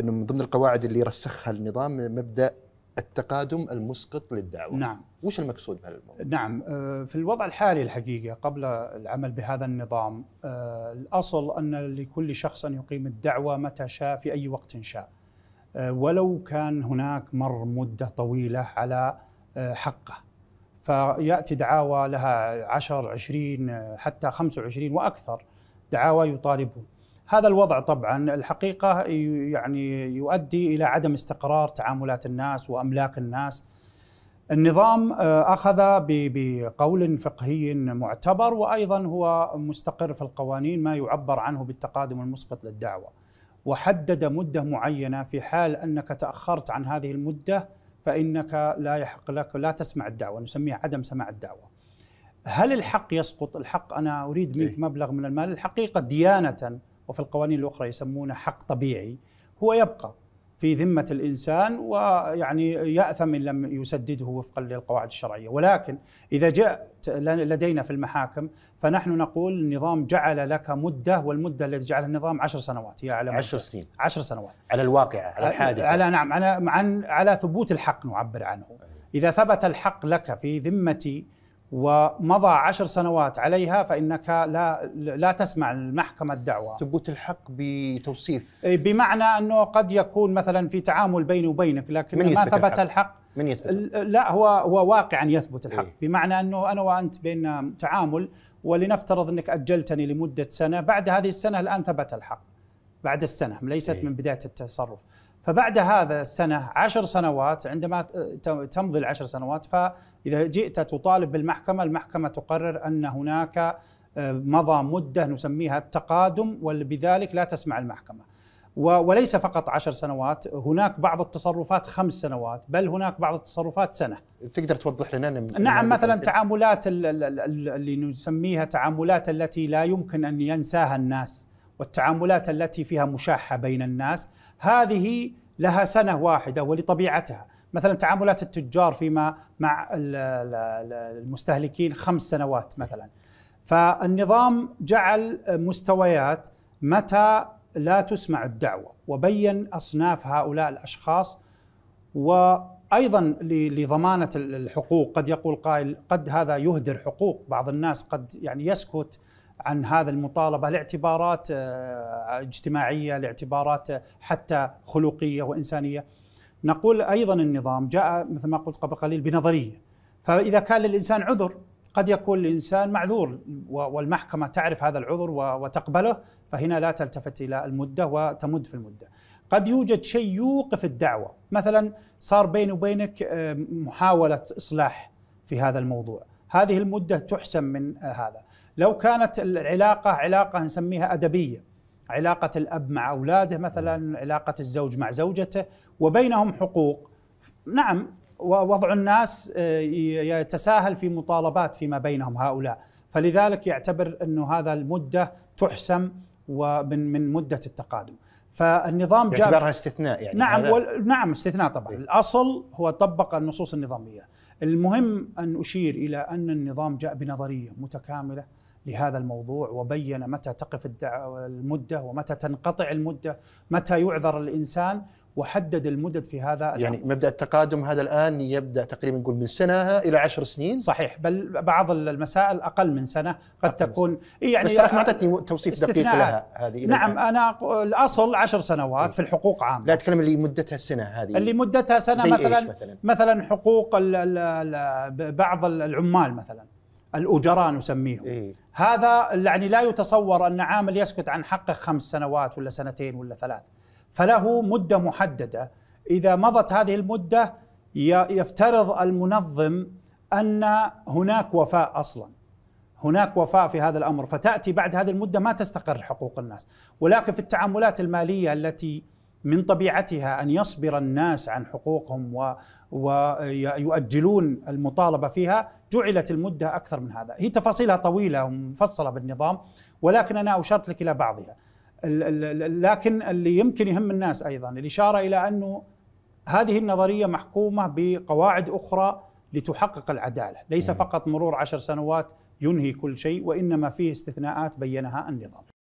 انه من ضمن القواعد اللي رسخها النظام مبدا التقادم المسقط للدعوه نعم وش المقصود بهذا الموضوع؟ نعم آه، في الوضع الحالي الحقيقه قبل العمل بهذا النظام آه، الاصل ان لكل شخص ان يقيم الدعوه متى شاء في اي وقت شاء آه، ولو كان هناك مر مده طويله على حقه فياتي دعاوى لها 10 20 حتى 25 واكثر دعاوى يطالبون هذا الوضع طبعا الحقيقه يعني يؤدي الى عدم استقرار تعاملات الناس واملاك الناس. النظام آه، اخذ بقول فقهي معتبر وايضا هو مستقر في القوانين ما يعبر عنه بالتقادم المسقط للدعوه. وحدد مده معينه في حال انك تاخرت عن هذه المده فانك لا يحق لك لا تسمع الدعوه نسميها عدم سماع الدعوه. هل الحق يسقط؟ الحق انا اريد منك إيه. مبلغ من المال، الحقيقه ديانه وفي القوانين الأخرى يسمونه حق طبيعي هو يبقى في ذمة الإنسان ويعني يأثم إن لم يسدده وفقا للقواعد الشرعية ولكن إذا جاء لدينا في المحاكم فنحن نقول النظام جعل لك مدة والمدة التي جعلها النظام عشر سنوات هي على عشر سنين عشر سنوات على الواقع على أه، الحادث على نعم على, على ثبوت الحق نعبر عنه إذا ثبت الحق لك في ذمتي ومضى عشر سنوات عليها فإنك لا لا تسمع المحكمة الدعوة ثبوت الحق بتوصيف إيه، بمعنى أنه قد يكون مثلا في تعامل بيني وبينك لكن ما ثبت الحق, الحق من يثبت لا هو هو واقعا يثبت الحق إيه؟ بمعنى أنه أنا وأنت بين تعامل ولنفترض أنك أجلتني لمدة سنة بعد هذه السنة الآن ثبت الحق بعد السنة ليست إيه؟ من بداية التصرف فبعد هذا السنة عشر سنوات عندما تمضي العشر سنوات فإذا جئت تطالب بالمحكمة المحكمة تقرر أن هناك آه، مضى مدة نسميها التقادم وبذلك لا تسمع المحكمة وليس فقط عشر سنوات هناك بعض التصرفات خمس سنوات بل هناك بعض التصرفات سنة تقدر توضح لنا نعم مثلا تعاملات اللي نسميها تعاملات التي لا يمكن أن ينساها الناس والتعاملات التي فيها مشاحه بين الناس هذه لها سنه واحده ولطبيعتها مثلا تعاملات التجار فيما مع المستهلكين خمس سنوات مثلا فالنظام جعل مستويات متى لا تسمع الدعوه وبين اصناف هؤلاء الاشخاص وايضا لضمانه الحقوق قد يقول قائل قد هذا يهدر حقوق بعض الناس قد يعني يسكت عن هذا المطالبة لاعتبارات آه، اجتماعية لاعتبارات آه، حتى خلقية وإنسانية نقول أيضا النظام جاء مثل ما قلت قبل قليل بنظرية فإذا كان للإنسان عذر قد يكون الإنسان معذور والمحكمة تعرف هذا العذر وتقبله فهنا لا تلتفت إلى المدة وتمد في المدة قد يوجد شيء يوقف الدعوة مثلا صار بيني وبينك آه، محاولة إصلاح في هذا الموضوع هذه المدة تحسم من هذا لو كانت العلاقة علاقة نسميها أدبية علاقة الأب مع أولاده مثلا علاقة الزوج مع زوجته وبينهم حقوق نعم ووضع الناس آه، يتساهل في مطالبات فيما بينهم هؤلاء فلذلك يعتبر أنه هذا المدة تحسم ومن من مدة التقادم فالنظام جاء يعتبرها استثناء يعني نعم نعم استثناء طبعا إيه. الأصل هو طبق النصوص النظامية المهم ان اشير الى ان النظام جاء بنظريه متكامله لهذا الموضوع وبين متى تقف المده ومتى تنقطع المده، متى يعذر الانسان وحدد المدد في هذا الأمر. يعني مبدا التقادم هذا الان يبدا تقريبا نقول من سنه الى عشر سنين صحيح بل بعض المسائل اقل من سنه قد تكون إيه، يعني بس ما اعطتني آه، توصيف دقيق لها هذه نعم انا الاصل عشر سنوات إيه؟ في الحقوق عامه لا اتكلم اللي مدتها السنه هذه اللي مدتها سنه مثلا, مثلا مثلا حقوق الـ الـ الـ بعض العمال مثلا الأجراء نسميهم إيه؟ هذا يعني لا يتصور أن عامل يسكت عن حقه خمس سنوات ولا سنتين ولا ثلاث فله مده محدده اذا مضت هذه المده يفترض المنظم ان هناك وفاء اصلا هناك وفاء في هذا الامر فتاتي بعد هذه المده ما تستقر حقوق الناس ولكن في التعاملات الماليه التي من طبيعتها ان يصبر الناس عن حقوقهم و... ويؤجلون المطالبه فيها جعلت المده اكثر من هذا هي تفاصيلها طويله ومفصله بالنظام ولكن انا اشرت لك الى بعضها لكن اللي يمكن يهم الناس ايضا الاشاره الى انه هذه النظريه محكومه بقواعد اخرى لتحقق العداله، ليس نعم. فقط مرور عشر سنوات ينهي كل شيء وانما فيه استثناءات بينها النظام.